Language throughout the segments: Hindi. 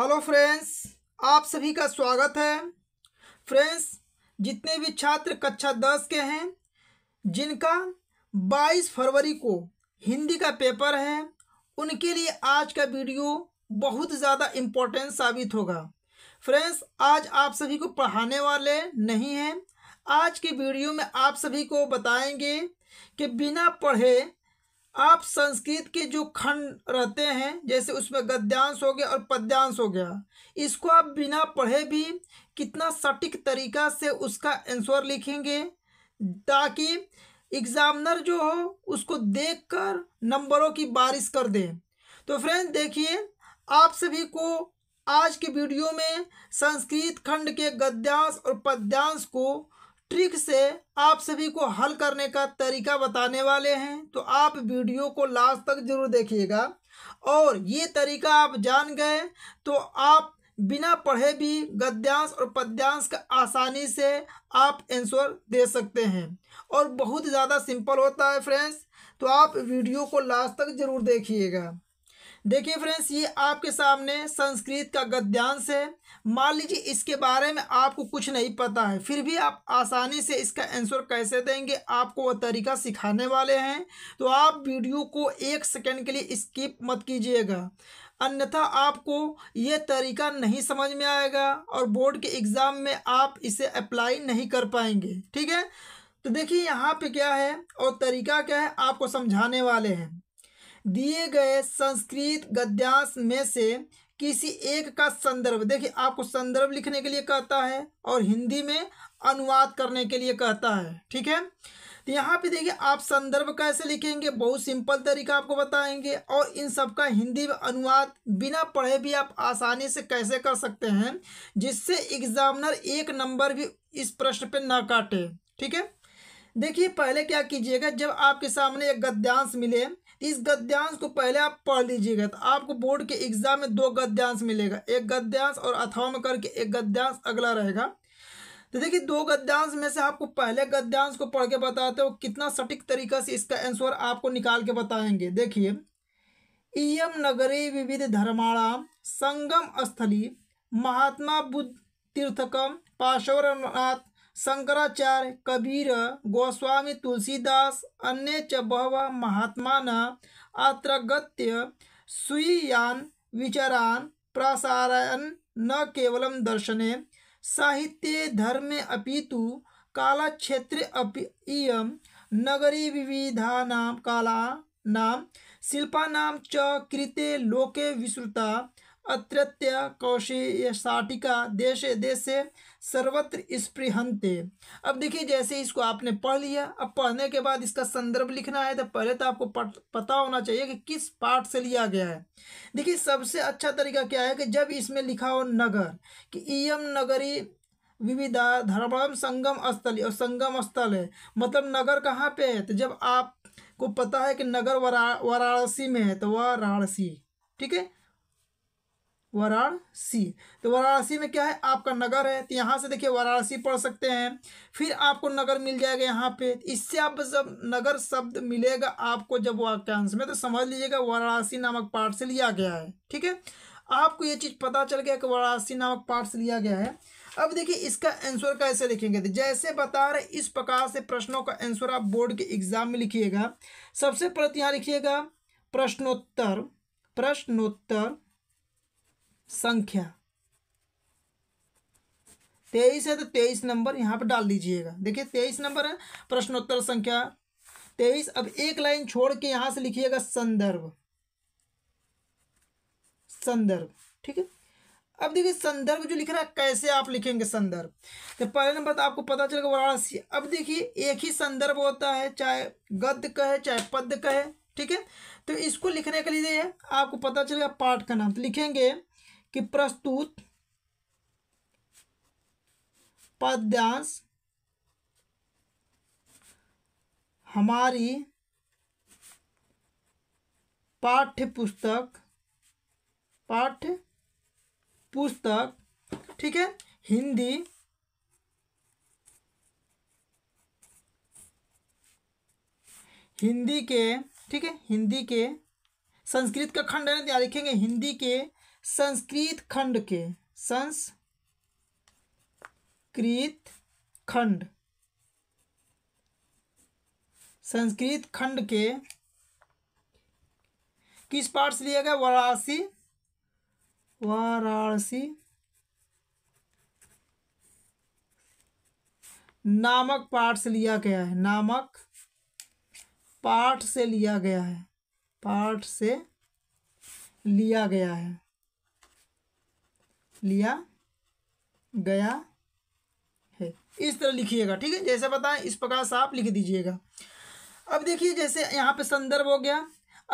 हेलो फ्रेंड्स आप सभी का स्वागत है फ्रेंड्स जितने भी छात्र कक्षा दस के हैं जिनका बाईस फरवरी को हिंदी का पेपर है उनके लिए आज का वीडियो बहुत ज़्यादा इम्पोर्टेंट साबित होगा फ्रेंड्स आज आप सभी को पढ़ाने वाले नहीं हैं आज के वीडियो में आप सभी को बताएंगे कि बिना पढ़े आप संस्कृत के जो खंड रहते हैं जैसे उसमें गद्यांश हो गया और पद्यांश हो गया इसको आप बिना पढ़े भी कितना सटीक तरीका से उसका आंसर लिखेंगे ताकि एग्जामिनर जो हो उसको देखकर नंबरों की बारिश कर दे तो फ्रेंड देखिए आप सभी को आज के वीडियो में संस्कृत खंड के गद्यांश और पद्यांश को ट्रिक से आप सभी को हल करने का तरीका बताने वाले हैं तो आप वीडियो को लास्ट तक जरूर देखिएगा और ये तरीका आप जान गए तो आप बिना पढ़े भी गद्यांश और पद्यांश का आसानी से आप आंसर दे सकते हैं और बहुत ज़्यादा सिंपल होता है फ्रेंड्स तो आप वीडियो को लास्ट तक ज़रूर देखिएगा देखिए फ्रेंड्स ये आपके सामने संस्कृत का गद्यांश है मान लीजिए इसके बारे में आपको कुछ नहीं पता है फिर भी आप आसानी से इसका आंसर कैसे देंगे आपको वह तरीका सिखाने वाले हैं तो आप वीडियो को एक सेकंड के लिए स्किप मत कीजिएगा अन्यथा आपको ये तरीका नहीं समझ में आएगा और बोर्ड के एग्ज़ाम में आप इसे अप्लाई नहीं कर पाएंगे ठीक है तो देखिए यहाँ पे क्या है और तरीका क्या है आपको समझाने वाले हैं दिए गए संस्कृत गद्यांश में से किसी एक का संदर्भ देखिए आपको संदर्भ लिखने के लिए कहता है और हिंदी में अनुवाद करने के लिए कहता है ठीक है तो यहाँ पे देखिए आप संदर्भ कैसे लिखेंगे बहुत सिंपल तरीका आपको बताएंगे और इन सब का हिंदी में अनुवाद बिना पढ़े भी आप आसानी से कैसे कर सकते हैं जिससे एग्जामिनर एक नंबर भी इस प्रश्न पर ना काटे ठीक है देखिए पहले क्या कीजिएगा जब आपके सामने एक गद्यांश मिले इस गद्यांश को पहले आप पढ़ लीजिएगा तो आपको बोर्ड के एग्जाम में दो गद्यांश मिलेगा एक गद्यांश और अथवा में करके एक गद्यांश अगला रहेगा तो देखिए दो गद्यांश में से आपको पहले गद्यांश को पढ़ के बताते हो कितना सटीक तरीका से इसका आंसर आपको निकाल के बताएंगे देखिए इम नगरी विविध धर्माणा संगम स्थली महात्मा बुद्ध तीर्थकम पाशोरनाथ शंकराचार्य कबीर गोस्वामी तुलसीदास अन्य च महात्मा न अत्रगत्य स्वीयान विचारान प्रसारयन् न केवलं दर्शने साहित्य धर्म अपितु कालक्षेत्रे अपि इयं नगरी नाम शिल्पा नाम च कृते लोके विसृता अत्रत्य देश देशे देशे सर्वत्र स्पृहंते अब देखिए जैसे इसको आपने पढ़ लिया अब पढ़ने के बाद इसका संदर्भ लिखना है तो पहले तो आपको पता होना चाहिए कि किस पार्ट से लिया गया है देखिए सबसे अच्छा तरीका क्या है कि जब इसमें लिखा हो नगर कि इम नगरी विविधा धर्म संगम स्थल और संगम स्थल है मतलब नगर कहाँ पे है तो जब आपको पता है कि नगर वरा वाराणसी में है तो वाराणसी ठीक है वाराणसी तो वाराणसी में क्या है आपका नगर है तो यहाँ से देखिए वाराणसी पढ़ सकते हैं फिर आपको नगर मिल जाएगा यहाँ पे तो इससे आप जब नगर शब्द मिलेगा आपको जब वाक्यांश में तो समझ लीजिएगा वाराणसी नामक पाठ से लिया गया है ठीक है आपको ये चीज़ पता चल गया कि वाराणसी नामक पाठ से लिया गया है अब देखिए इसका आंसर कैसे लिखेंगे तो जैसे बता रहे इस प्रकार से प्रश्नों का आंसर आप बोर्ड के एग्जाम में लिखिएगा सबसे पहले यहाँ लिखिएगा प्रश्नोत्तर प्रश्नोत्तर संख्या तेईस है तो तेईस नंबर यहां पर डाल दीजिएगा देखिए तेईस नंबर है प्रश्नोत्तर संख्या तेईस अब एक लाइन छोड़ के यहां से लिखिएगा संदर्भ संदर्भ ठीक है अब देखिए संदर्भ जो लिख रहा है कैसे आप लिखेंगे संदर्भ तो पहले नंबर तो आपको पता चलेगा वाराणसी अब देखिए एक ही संदर्भ होता है चाहे गद्य का है चाहे पद्य का है ठीक है तो इसको लिखने के लिए आपको पता चलेगा पाठ का नाम तो लिखेंगे कि प्रस्तुत पद्यांश हमारी पाठ्य पुस्तक पाठ्य पुस्तक ठीक है हिंदी हिंदी के ठीक है हिंदी के संस्कृत का खंड है लिखेंगे हिंदी के संस्कृत खंड के संस्कृत खंड संस्कृत खंड के किस पार्ट से लिया गया वाराणसी वाराणसी नामक पाठ से लिया गया है नामक पाठ से लिया गया है पाठ से लिया गया है लिया गया है इस तरह लिखिएगा ठीक है जैसे बताएं इस प्रकार से आप लिख दीजिएगा अब देखिए जैसे यहाँ पे संदर्भ हो गया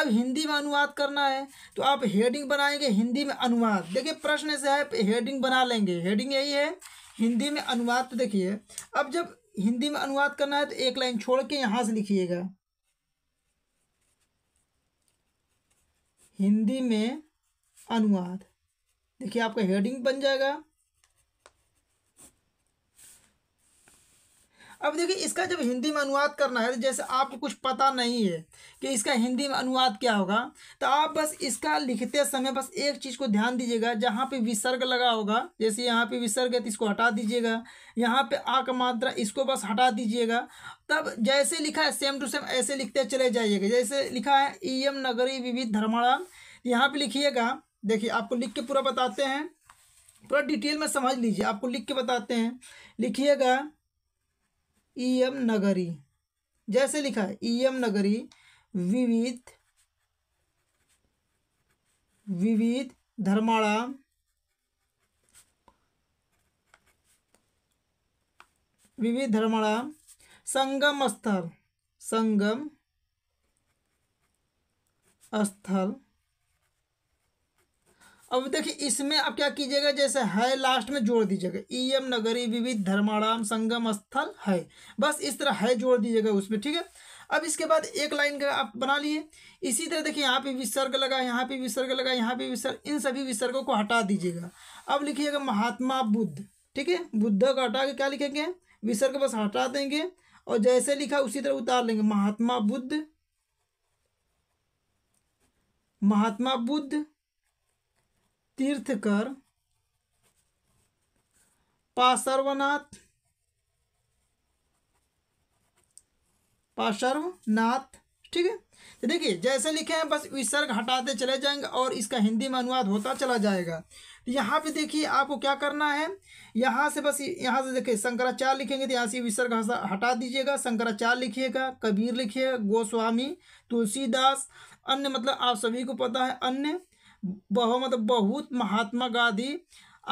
अब हिंदी में अनुवाद करना है तो आप हेडिंग बनाएंगे हिंदी में अनुवाद देखिए प्रश्न से है हेडिंग बना लेंगे हेडिंग यही है हिंदी में अनुवाद तो देखिए अब जब हिंदी में अनुवाद करना है तो एक लाइन छोड़ के यहाँ से लिखिएगा हिंदी में अनुवाद देखिए आपका हेडिंग बन जाएगा अब देखिए इसका जब हिंदी में अनुवाद करना है तो जैसे आपको कुछ पता नहीं है कि इसका हिंदी में अनुवाद क्या होगा तो आप बस इसका लिखते समय बस एक चीज़ को ध्यान दीजिएगा जहाँ पे विसर्ग लगा होगा जैसे यहाँ पे विसर्ग है तो इसको हटा दीजिएगा यहाँ पे आक मात्रा इसको बस हटा दीजिएगा तब जैसे लिखा है सेम टू सेम ऐसे लिखते चले जाइएगा जैसे लिखा है ई एम नगरी विविध धर्माड़ा यहाँ पर लिखिएगा देखिए आपको लिख के पूरा बताते हैं पूरा डिटेल में समझ लीजिए आपको लिख के बताते हैं लिखिएगा ई e एम नगरी जैसे लिखा है ई e एम नगरी विविध विविध धर्माड़ा विविध धर्माड़ा संगम स्थल संगम स्थल अब देखिए इसमें आप क्या कीजिएगा जैसे है लास्ट में जोड़ दीजिएगा ई e एम नगरी विविध धर्माराम संगम स्थल है बस इस तरह है जोड़ दीजिएगा उसमें ठीक है अब इसके बाद एक लाइन का आप बना लिए इसी तरह देखिए यहाँ पे विसर्ग लगा यहाँ पे विसर्ग लगा यहाँ पे विसर्ग इन सभी विसर्गों को हटा दीजिएगा अब लिखिएगा महात्मा बुद्ध ठीक है बुद्ध का हटा के क्या लिखेंगे विसर्ग बस हटा देंगे और जैसे लिखा उसी तरह उतार लेंगे महात्मा बुद्ध महात्मा बुद्ध तीर्थकर पासर्वनाथ पासर्वनाथ ठीक है तो देखिए जैसे लिखे हैं बस विसर्ग हटाते चले जाएंगे और इसका हिंदी में अनुवाद होता चला जाएगा तो यहाँ पे देखिए आपको क्या करना है यहाँ से बस यहाँ से देखिए शंकराचार्य लिखेंगे तो यहाँ से विसर्ग हटा दीजिएगा शंकराचार्य लिखिएगा कबीर लिखिएगा गोस्वामी तुलसीदास अन्य मतलब आप सभी को पता है अन्य बहु मतलब बहुत महात्मा गांधी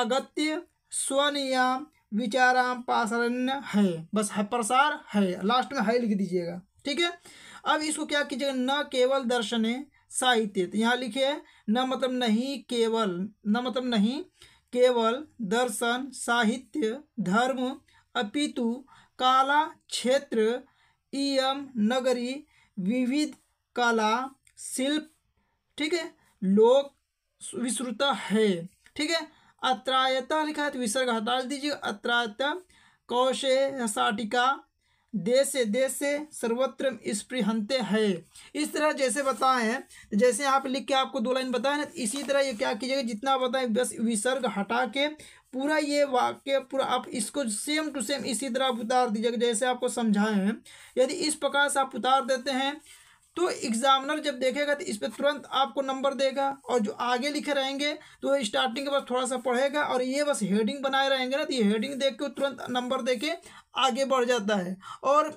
अगत्य स्वनियम विचाराम पासरण्य है बस है प्रसार है लास्ट में है लिख दीजिएगा ठीक है अब इसको क्या कीजिएगा न केवल दर्शन साहित्य तो यहाँ लिखे न मतलब नहीं केवल न मतलब नहीं केवल दर्शन साहित्य धर्म अपितु काला क्षेत्र इम नगरी विविध कला शिल्प ठीक है लोक विश्रुत है ठीक है अत्रायता लिखा है तो विसर्ग हटा दीजिए अत्रायता कौशे साटिका देशे देशे सर्वत्र स्पृहते है इस तरह जैसे बताएं जैसे यहाँ पे लिख के आपको दो लाइन बताए ना इसी तरह ये क्या कीजिएगा जितना बताएं बस विसर्ग हटा के पूरा ये वाक्य पूरा आप इसको सेम टू सेम इसी तरह आप उतार दीजिएगा जैसे आपको समझाएं यदि इस प्रकार से आप उतार देते हैं तो एग्जामिनर जब देखेगा तो इस पर तुरंत आपको नंबर देगा और जो आगे लिखे रहेंगे तो स्टार्टिंग के बस थोड़ा सा पढ़ेगा और ये बस हेडिंग बनाए रहेंगे ना तो ये हेडिंग देख के तुरंत नंबर दे के आगे बढ़ जाता है और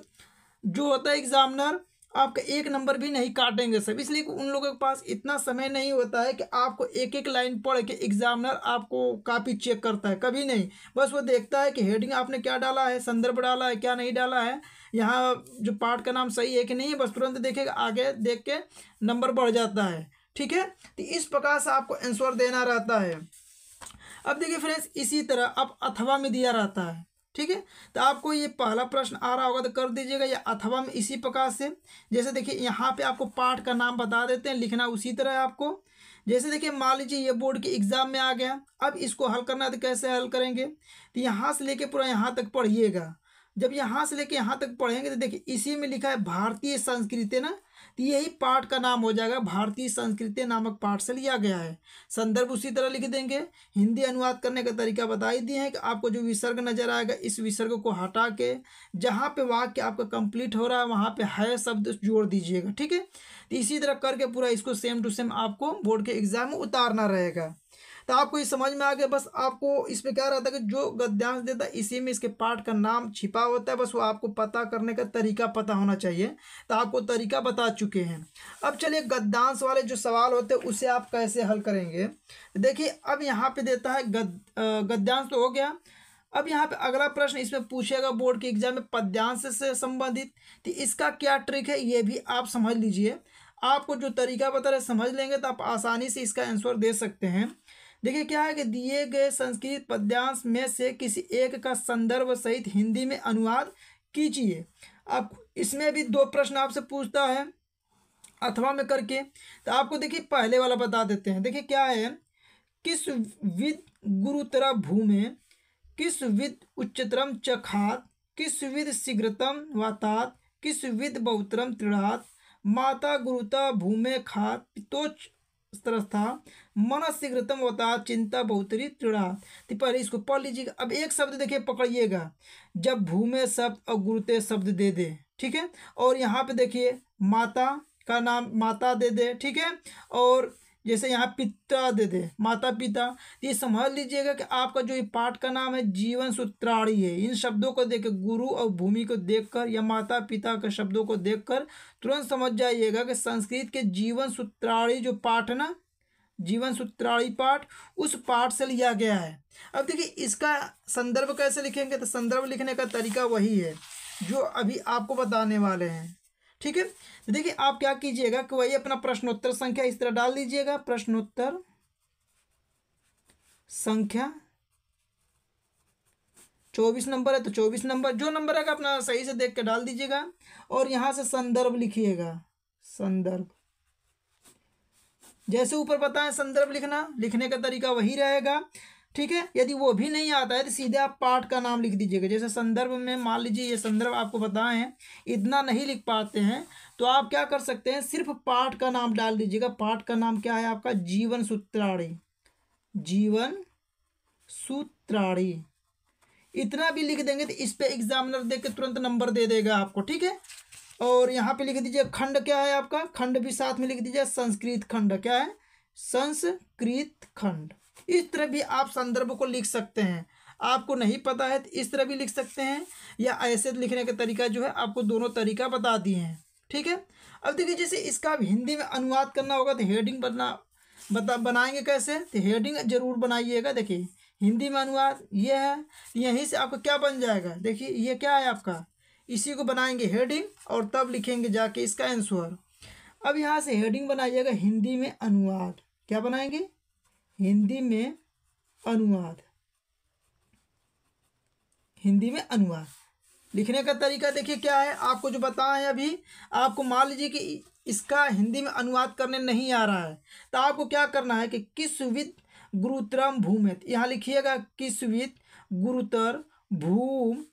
जो होता है एग्जामिनर आपका एक नंबर भी नहीं काटेंगे सब इसलिए उन लोगों के पास इतना समय नहीं होता है कि आपको एक एक लाइन पढ़ के एग्जामिनर आपको कापी चेक करता है कभी नहीं बस वो देखता है कि हेडिंग आपने क्या डाला है संदर्भ डाला है क्या नहीं डाला है यहाँ जो पार्ट का नाम सही है कि नहीं है बस तुरंत देखेगा आगे देख के नंबर बढ़ जाता है ठीक है तो इस प्रकार से आपको आंसर देना रहता है अब देखिए फ्रेंड्स इसी तरह अब अथवा में दिया रहता है ठीक है तो आपको ये पहला प्रश्न आ रहा होगा तो कर दीजिएगा या अथवा में इसी प्रकार से जैसे देखिए यहाँ पे आपको पाठ का नाम बता देते हैं लिखना उसी तरह है आपको जैसे देखिए मान लीजिए ये बोर्ड के एग्ज़ाम में आ गया अब इसको हल करना है तो कैसे हल करेंगे तो यहाँ से लेके पूरा यहाँ तक पढ़िएगा जब यहाँ से लेके यहाँ तक पढ़ेंगे तो देखिए इसी में लिखा है भारतीय संस्कृति ना तो यही पाठ का नाम हो जाएगा भारतीय संस्कृति नामक पाठ से लिया गया है संदर्भ उसी तरह लिख देंगे हिंदी अनुवाद करने का तरीका बता ही दिए हैं कि आपको जो विसर्ग नजर आएगा इस विसर्ग को हटा के जहाँ पे वाक्य आपका कंप्लीट हो रहा है वहाँ पे है शब्द जोड़ दीजिएगा ठीक है तो इसी तरह करके पूरा इसको सेम टू सेम आपको बोर्ड के एग्जाम में उतारना रहेगा तो आपको ये समझ में आ गया बस आपको इसमें क्या रहता है कि जो गद्यांश देता है इसी में इसके पाठ का नाम छिपा होता है बस वो आपको पता करने का तरीका पता होना चाहिए तो आपको तरीका बता चुके हैं अब चलिए गद्यांश वाले जो सवाल होते हैं उसे आप कैसे हल करेंगे देखिए अब यहाँ पर देता है गद गद्यांश तो हो गया अब यहाँ पे अगला प्रश्न इसमें पूछेगा बोर्ड के एग्जाम में पद्यांश से संबंधित तो इसका क्या ट्रिक है ये भी आप समझ लीजिए आपको जो तरीका बता रहे समझ लेंगे तो आप आसानी से इसका आंसर दे सकते हैं देखिए क्या है कि दिए गए संस्कृत पद्यांश में से किसी एक का संदर्भ सहित हिंदी में अनुवाद कीजिए अब इसमें भी दो प्रश्न आपसे पूछता है अथवा में करके तो आपको देखिए पहले वाला बता देते हैं देखिए क्या है किस विद गुरुतरा भूमि किस विद उच्चतरम चखात किस विद शीघ्रतम वातात किस विद बहुतरम त्रिणात माता गुरुता भूमे खात पितोच स्तरस्था मन शीघ्रतम होता चिंता बहुतरी त्रिड़ा तो पहले इसको पढ़ लीजिएगा अब एक शब्द देखिए पकड़िएगा जब भूमे शब्द और गुरुते शब्द दे दे ठीक है और यहाँ पे देखिए माता का नाम माता दे दे ठीक है और जैसे यहाँ पिता दे दे माता पिता ये समझ लीजिएगा कि आपका जो ये पाठ का नाम है जीवन सूत्राणी है इन शब्दों को देख गुरु और भूमि को देखकर या माता पिता के शब्दों को देखकर तुरंत समझ जाइएगा कि संस्कृत के जीवन सूत्राणी जो पाठ ना जीवन सूत्राणी पाठ उस पाठ से लिया गया है अब देखिए इसका संदर्भ कैसे लिखेंगे तो संदर्भ लिखने का तरीका वही है जो अभी आपको बताने वाले हैं ठीक है तो देखिए आप क्या कीजिएगा कि वही अपना प्रश्नोत्तर संख्या इस तरह डाल दीजिएगा प्रश्नोत्तर संख्या चौबीस नंबर है तो चौबीस नंबर जो नंबर है अपना सही से देख के डाल दीजिएगा और यहां से संदर्भ लिखिएगा संदर्भ जैसे ऊपर बताएं संदर्भ लिखना लिखने का तरीका वही रहेगा ठीक है यदि वो भी नहीं आता है तो सीधे आप पाठ का नाम लिख दीजिएगा जैसे संदर्भ में मान लीजिए ये संदर्भ आपको बताएं इतना नहीं लिख पाते हैं तो आप क्या कर सकते हैं सिर्फ पाठ का नाम डाल दीजिएगा पाठ का नाम क्या है आपका जीवन सूत्राणी जीवन सूत्राणी इतना भी लिख देंगे तो इस पर एग्जामिनर देख के तुरंत नंबर दे देगा आपको ठीक है और यहाँ पे लिख दीजिए खंड क्या है आपका खंड भी साथ में लिख दीजिए संस्कृत खंड क्या है संस्कृत खंड इस तरह भी आप संदर्भ को लिख सकते हैं आपको नहीं पता है तो इस तरह भी लिख सकते हैं या ऐसे लिखने का तरीका जो है आपको दोनों तरीका बता दिए हैं ठीक है अब देखिए जैसे इसका आप हिंदी में अनुवाद करना होगा तो हेडिंग बना बता बनाएंगे कैसे तो हेडिंग जरूर बनाइएगा देखिए हिंदी में अनुवाद ये है यहीं से आपको क्या बन जाएगा देखिए ये क्या है आपका इसी को बनाएंगे हेडिंग और तब लिखेंगे जाके इसका आंसर अब यहाँ से हेडिंग बनाइएगा हिंदी में अनुवाद क्या बनाएंगे हिंदी में अनुवाद हिंदी में अनुवाद लिखने का तरीका देखिए क्या है आपको जो बताए अभी आपको मान लीजिए कि इसका हिंदी में अनुवाद करने नहीं आ रहा है तो आपको क्या करना है कि किसविद गुरुतरम भूमित यहाँ लिखिएगा किसविद गुरुतर भूम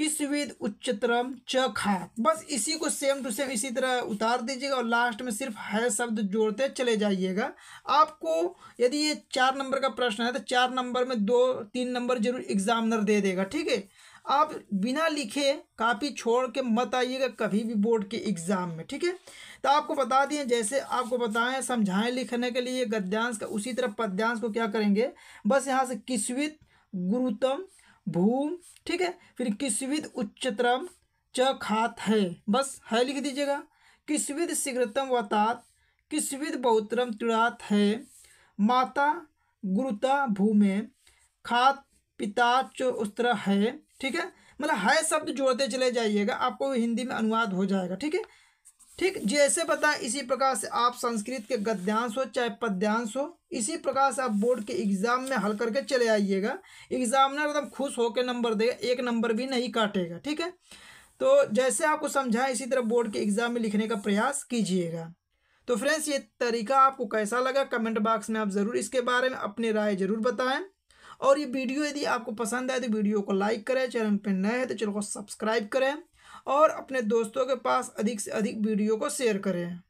किसविद उच्चतरम च खा बस इसी को सेम टू सेम इसी तरह उतार दीजिएगा और लास्ट में सिर्फ है शब्द जोड़ते चले जाइएगा आपको यदि ये चार नंबर का प्रश्न है तो चार नंबर में दो तीन नंबर जरूर एग्जामिनर दे देगा ठीक है आप बिना लिखे कापी छोड़ के मत आइएगा कभी भी बोर्ड के एग्ज़ाम में ठीक है तो आपको बता दिए जैसे आपको बताएं समझाएं लिखने के लिए गद्यांश का उसी तरह पद्यांश को क्या करेंगे बस यहाँ से किसवित गुरुतम भूम ठीक है फिर किसविद उच्चतरम च खात है बस है लिख दीजिएगा किसविद शीघ्रतम व तात किसविद बहुतरम तुड़ात है माता गुरुता भूमे खात पिता च उत्तर है ठीक है मतलब है शब्द जोड़ते चले जाइएगा आपको हिंदी में अनुवाद हो जाएगा ठीक है ठीक जैसे बताएं इसी प्रकार से आप संस्कृत के गद्यांश हो चाहे पद्यांश हो इसी प्रकार से आप बोर्ड के एग्ज़ाम में हल करके चले आइएगा एग्ज़ामिनर एकदम खुश होकर नंबर देगा एक नंबर भी नहीं काटेगा ठीक है तो जैसे आपको समझाएं इसी तरह बोर्ड के एग्ज़ाम में लिखने का प्रयास कीजिएगा तो फ्रेंड्स ये तरीका आपको कैसा लगा कमेंट बॉक्स में आप ज़रूर इसके बारे में अपनी राय ज़रूर बताएं और ये वीडियो यदि आपको पसंद आए तो वीडियो को लाइक करें चैनल पर नए हैं तो चैनल को सब्सक्राइब करें और अपने दोस्तों के पास अधिक से अधिक वीडियो को शेयर करें